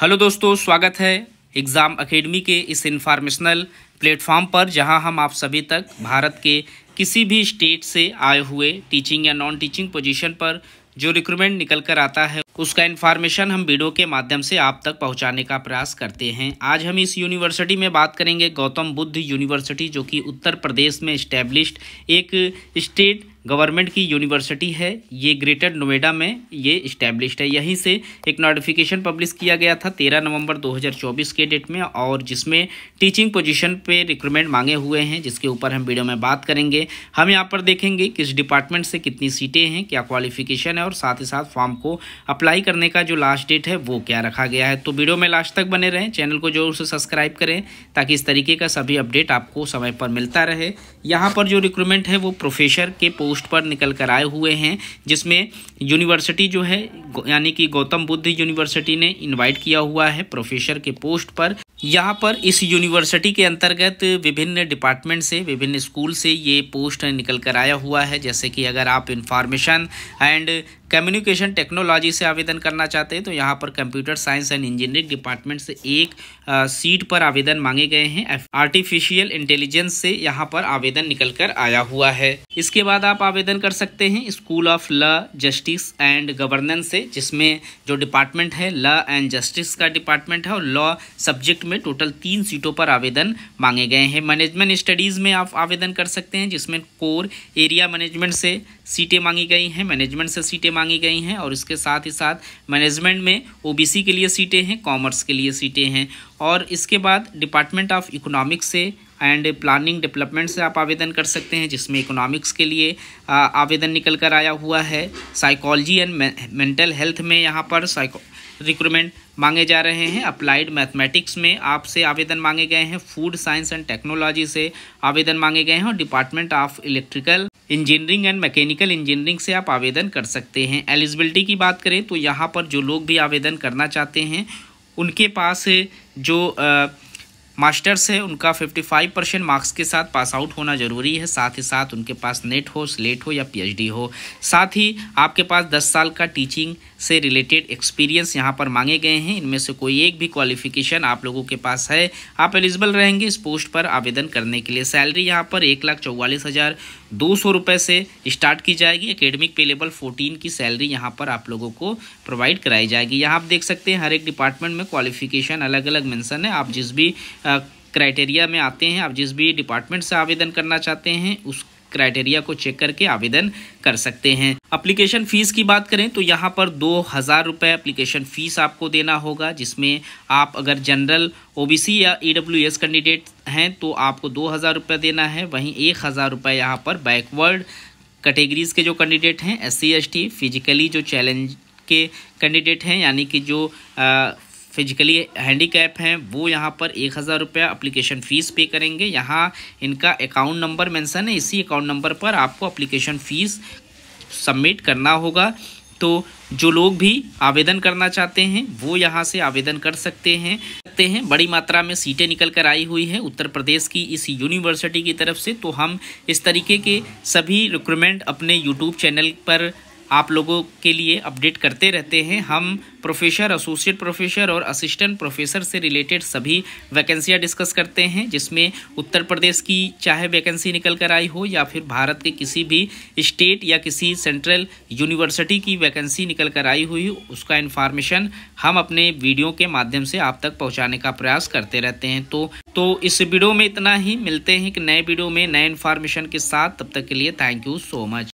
hello दोस्तों स्वागत है एग्ज़ाम अकेडमी के इस इंफॉर्मेशनल प्लेटफॉर्म पर जहां हम आप सभी तक भारत के किसी भी स्टेट से आए हुए टीचिंग या नॉन टीचिंग पोजीशन पर जो रिक्रूटमेंट निकल कर आता है उसका इन्फॉर्मेशन हम वीडियो के माध्यम से आप तक पहुंचाने का प्रयास करते हैं आज हम इस यूनिवर्सिटी में बात करेंगे गौतम बुद्ध यूनिवर्सिटी जो कि उत्तर प्रदेश में इस्टेब्लिश्ड एक स्टेट गवर्नमेंट की यूनिवर्सिटी है ये ग्रेटर नोएडा में ये इस्टेब्लिश्ड है यहीं से एक नोटिफिकेशन पब्लिश किया गया था 13 नवंबर 2024 के डेट में और जिसमें टीचिंग पोजीशन पे रिक्रूटमेंट मांगे हुए हैं जिसके ऊपर हम वीडियो में बात करेंगे हम यहाँ पर देखेंगे किस डिपार्टमेंट से कितनी सीटें हैं क्या क्वालिफिकेशन है और साथ ही साथ फॉर्म को अप्लाई करने का जो लास्ट डेट है वो क्या रखा गया है तो वीडियो में लास्ट तक बने रहें चैनल को जरूर से सब्सक्राइब करें ताकि इस तरीके का सभी अपडेट आपको समय पर मिलता रहे यहाँ पर जो रिक्रूटमेंट है वो प्रोफेसर के पोस्ट पोस्ट पर निकल कर आए हुए हैं जिसमें यूनिवर्सिटी जो है यानी कि गौतम बुद्ध यूनिवर्सिटी ने इनवाइट किया हुआ है प्रोफेसर के पोस्ट पर यहाँ पर इस यूनिवर्सिटी के अंतर्गत विभिन्न डिपार्टमेंट से विभिन्न स्कूल से ये पोस्ट निकल कर आया हुआ है जैसे कि अगर आप इंफॉर्मेशन एंड कम्युनिकेशन टेक्नोलॉजी से आवेदन करना चाहते हैं तो यहाँ पर computer science and engineering department से एक आ, सीट पर आवेदन मांगे गए हैं आर्टिफिशियल इंटेलिजेंस से यहाँ पर आवेदन निकल कर आया हुआ है इसके बाद आप आवेदन कर सकते हैं school of law justice and governance से जिसमें जो डिपार्टमेंट है लॉ एंड जस्टिस का डिपार्टमेंट है और लॉ सब्जेक्ट में टोटल तीन सीटों पर आवेदन मांगे गए हैं मैनेजमेंट स्टडीज़ में आप आवेदन कर सकते हैं जिसमें कोर एरिया मैनेजमेंट से सीटें मांगी गई हैं मैनेजमेंट से सीटें मांगी गई हैं और इसके साथ ही साथ मैनेजमेंट में ओबीसी के लिए सीटें हैं कॉमर्स के लिए सीटें हैं और इसके बाद डिपार्टमेंट ऑफ इकोनॉमिक्स से एंड प्लानिंग डेवलपमेंट से आप आवेदन कर सकते हैं जिसमें इकोनॉमिक्स के लिए आवेदन निकल कर आया हुआ है साइकोलॉजी एंड मेंटल हेल्थ में यहाँ पर साइको रिक्रूटमेंट मांगे जा रहे हैं अप्लाइड मैथमेटिक्स में आपसे आवेदन मांगे गए हैं फूड साइंस एंड टेक्नोलॉजी से आवेदन मांगे गए हैं और department of electrical engineering and mechanical engineering से आप आवेदन कर सकते हैं एलिजिबिलिटी की बात करें तो यहाँ पर जो लोग भी आवेदन करना चाहते हैं उनके पास जो मास्टर्स है उनका 55 परसेंट मार्क्स के साथ पास आउट होना ज़रूरी है साथ ही साथ उनके पास नेट हो स्लेट हो या पीएचडी हो साथ ही आपके पास 10 साल का टीचिंग से रिलेटेड एक्सपीरियंस यहाँ पर मांगे गए हैं इनमें से कोई एक भी क्वालिफिकेशन आप लोगों के पास है आप एलिजिबल रहेंगे इस पोस्ट पर आवेदन करने के लिए सैलरी यहाँ पर एक लाख चौवालीस हज़ार दो सौ रुपये से स्टार्ट की जाएगी एकेडमिक पे लेवल फोर्टीन की सैलरी यहाँ पर आप लोगों को प्रोवाइड कराई जाएगी यहाँ आप देख सकते हैं हर एक डिपार्टमेंट में क्वालिफिकेशन अलग अलग मैंसन है आप जिस भी क्राइटेरिया में आते हैं आप जिस भी डिपार्टमेंट से आवेदन करना चाहते हैं उस क्राइटेरिया को चेक करके आवेदन कर सकते हैं अप्लीकेशन फ़ीस की बात करें तो यहाँ पर दो हज़ार रुपये अप्लीकेशन फ़ीस आपको देना होगा जिसमें आप अगर जनरल ओबीसी या ईडब्ल्यूएस एस कैंडिडेट हैं तो आपको दो हज़ार रुपये देना है वहीं एक हज़ार रुपये यहाँ पर बैकवर्ड कैटेगरीज़ के जो कैंडिडेट हैं एस सी फिजिकली जो चैलेंज के कैंडिडेट हैं यानी कि जो फिजिकली कैप हैं वो यहाँ पर एक हज़ार रुपया अप्लीकेशन फ़ीस पे करेंगे यहाँ इनका अकाउंट नंबर मेंशन है इसी अकाउंट नंबर पर आपको अप्लीकेशन फ़ीस सबमिट करना होगा तो जो लोग भी आवेदन करना चाहते हैं वो यहाँ से आवेदन कर सकते हैं सकते हैं बड़ी मात्रा में सीटें निकल कर आई हुई हैं उत्तर प्रदेश की इस यूनिवर्सिटी की तरफ से तो हम इस तरीके के सभी रिक्रूमेंट अपने यूट्यूब चैनल पर आप लोगों के लिए अपडेट करते रहते हैं हम प्रोफेसर एसोसिएट प्रोफेसर और असिस्टेंट प्रोफेसर से रिलेटेड सभी वैकेंसियाँ डिस्कस करते हैं जिसमें उत्तर प्रदेश की चाहे वैकेंसी निकल कर आई हो या फिर भारत के किसी भी स्टेट या किसी सेंट्रल यूनिवर्सिटी की वैकेंसी निकल कर आई हुई उसका इन्फॉर्मेशन हम अपने वीडियो के माध्यम से आप तक पहुँचाने का प्रयास करते रहते हैं तो तो इस वीडियो में इतना ही मिलते हैं कि नए वीडियो में नए इन्फॉर्मेशन के साथ तब तक के लिए थैंक यू सो मच